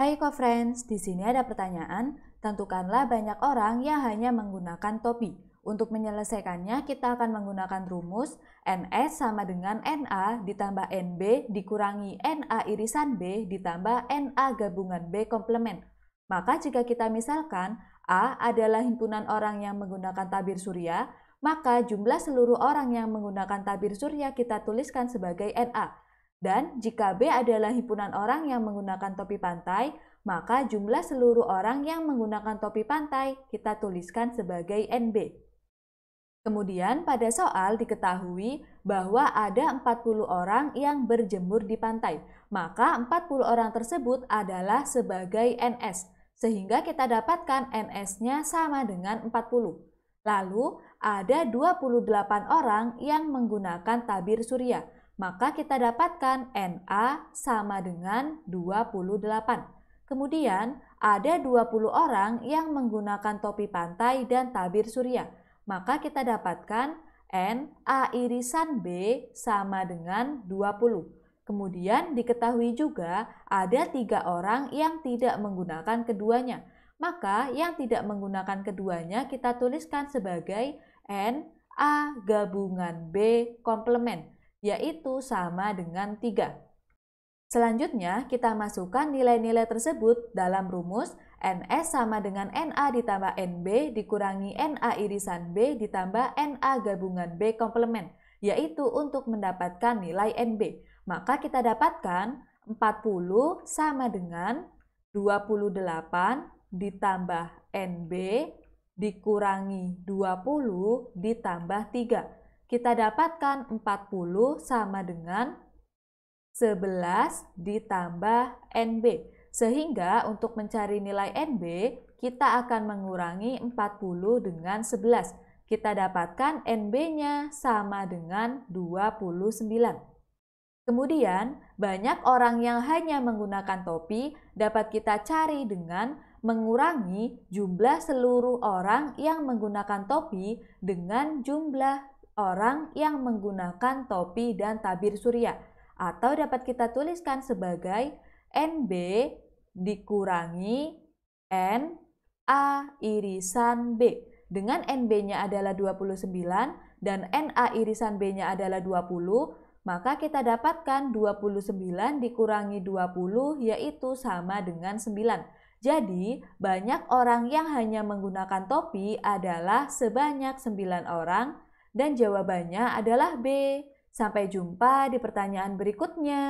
Hai co-friends, di sini ada pertanyaan. Tentukanlah banyak orang yang hanya menggunakan topi. Untuk menyelesaikannya, kita akan menggunakan rumus NS sama dengan NA ditambah NB dikurangi NA irisan B ditambah NA gabungan B komplement. Maka jika kita misalkan A adalah himpunan orang yang menggunakan tabir surya, maka jumlah seluruh orang yang menggunakan tabir surya kita tuliskan sebagai NA. Dan jika B adalah himpunan orang yang menggunakan topi pantai, maka jumlah seluruh orang yang menggunakan topi pantai kita tuliskan sebagai NB. Kemudian pada soal diketahui bahwa ada 40 orang yang berjemur di pantai, maka 40 orang tersebut adalah sebagai NS, sehingga kita dapatkan NS-nya sama dengan 40. Lalu ada 28 orang yang menggunakan tabir surya, maka kita dapatkan NA sama dengan 28. Kemudian ada 20 orang yang menggunakan topi pantai dan tabir surya, maka kita dapatkan NA irisan B sama dengan 20. Kemudian diketahui juga ada tiga orang yang tidak menggunakan keduanya. Maka yang tidak menggunakan keduanya kita tuliskan sebagai N A gabungan B komplement yaitu sama dengan 3. Selanjutnya, kita masukkan nilai-nilai tersebut dalam rumus NS sama dengan NA ditambah NB dikurangi NA irisan B ditambah NA gabungan B komplement, yaitu untuk mendapatkan nilai NB. Maka kita dapatkan 40 sama dengan 28 ditambah NB dikurangi 20 ditambah 3 kita dapatkan 40 sama dengan 11 ditambah NB. Sehingga untuk mencari nilai NB, kita akan mengurangi 40 dengan 11. Kita dapatkan NB-nya sama dengan 29. Kemudian, banyak orang yang hanya menggunakan topi dapat kita cari dengan mengurangi jumlah seluruh orang yang menggunakan topi dengan jumlah orang yang menggunakan topi dan tabir surya atau dapat kita tuliskan sebagai NB dikurangi N A irisan B. Dengan NB-nya adalah 29 dan NA irisan B-nya adalah 20, maka kita dapatkan 29 dikurangi 20 yaitu sama dengan 9. Jadi, banyak orang yang hanya menggunakan topi adalah sebanyak 9 orang dan jawabannya adalah B. Sampai jumpa di pertanyaan berikutnya.